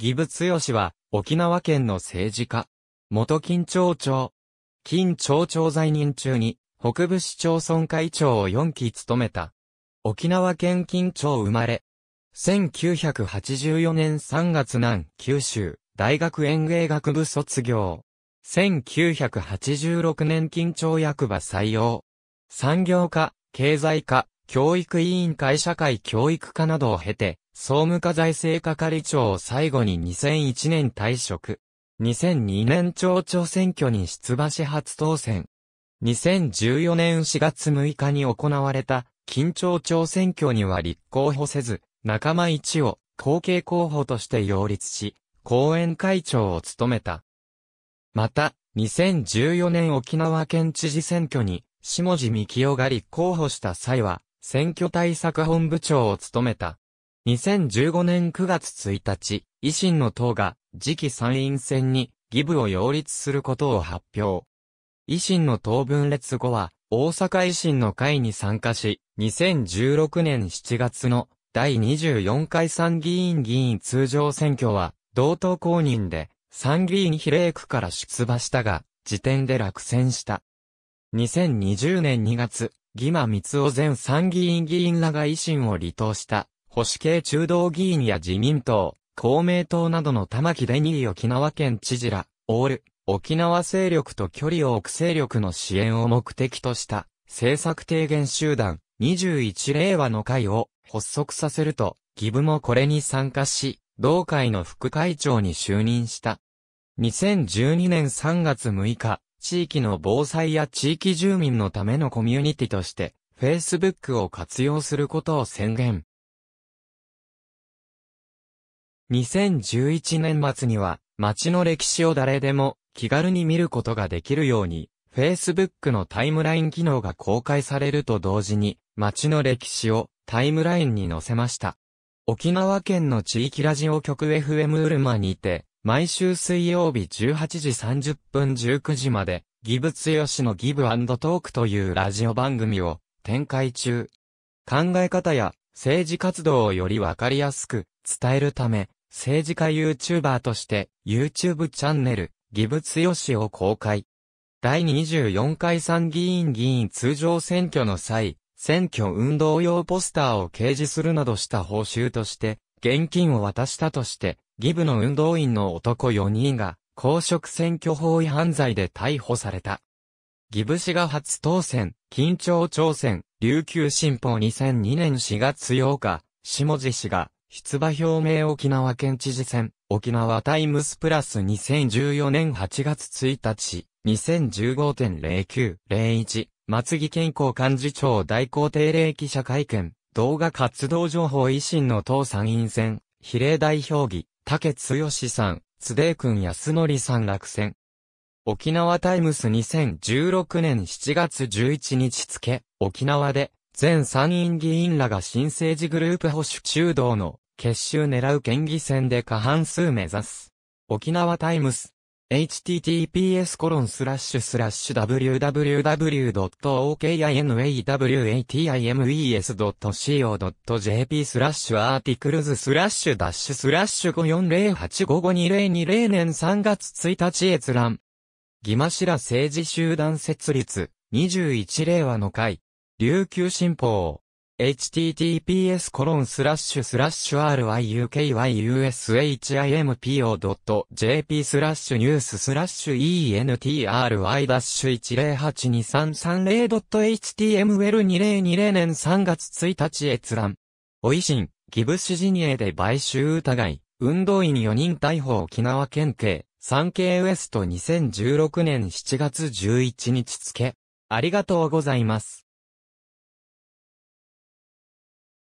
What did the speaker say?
義務強は、沖縄県の政治家。元金町長。金町長在任中に、北部市町村会長を4期務めた。沖縄県金町生まれ。1984年3月南九州大学園芸学部卒業。1986年金町役場採用。産業科、経済科、教育委員会社会教育科などを経て、総務課財政係長を最後に2001年退職。2002年町長選挙に出馬し初当選。2014年4月6日に行われた、緊張町選挙には立候補せず、仲間一を後継候補として擁立し、後援会長を務めた。また、2014年沖縄県知事選挙に、下地幹夫が立候補した際は、選挙対策本部長を務めた。2015年9月1日、維新の党が次期参院選に義務を擁立することを発表。維新の党分裂後は、大阪維新の会に参加し、2016年7月の第24回参議院議員通常選挙は、同党公認で参議院比例区から出馬したが、時点で落選した。2020年2月、義馬光夫前参議院議員らが維新を離党した保守系中道議員や自民党、公明党などの玉木デニー沖縄県知事ら、オール、沖縄勢力と距離を置く勢力の支援を目的とした、政策提言集団、21令和の会を発足させると、ギブもこれに参加し、同会の副会長に就任した。2012年3月6日、地域の防災や地域住民のためのコミュニティとして、Facebook を活用することを宣言。2011年末には、街の歴史を誰でも気軽に見ることができるように、Facebook のタイムライン機能が公開されると同時に、街の歴史をタイムラインに載せました。沖縄県の地域ラジオ局 FM ウルマにて、毎週水曜日18時30分19時まで、ギブツヨシのギブトークというラジオ番組を展開中。考え方や政治活動をよりわかりやすく伝えるため、政治家 YouTuber として YouTube チャンネル、ギブツヨシを公開。第24回参議院議員通常選挙の際、選挙運動用ポスターを掲示するなどした報酬として、現金を渡したとして、ギブの運動員の男4人が、公職選挙法違反罪で逮捕された。ギブ氏が初当選、緊張朝鮮、琉球新報2002年4月8日、下地氏が、出馬表明沖縄県知事選、沖縄タイムスプラス2014年8月1日、2015.0901、松木健康幹事長代行定例記者会見、動画活動情報維新の党参院選、比例代表議、竹剛さん、津出君安則さん落選。沖縄タイムス2016年7月11日付、沖縄で、全参院議員らが新生児グループ保守中道の結集狙う県議選で過半数目指す。沖縄タイムス。https コロンスラッシュスラッシュ www.okinawatimess.co.jp スラッシュアーティクルズスラッシュダッシュスラッシュ540855020年3月1日閲覧。義シら政治集団設立21令和の会。琉球新報。https コロンスラッシュスラッシュ ryukyushimpo.jp スラッシュニューススラッシュ entry-1082330.html2020 年3月1日閲覧。おいしん、ギブシジニエで買収疑い、運動員4人逮捕沖縄県警、産経ウエスト2016年7月11日付。ありがとうございます。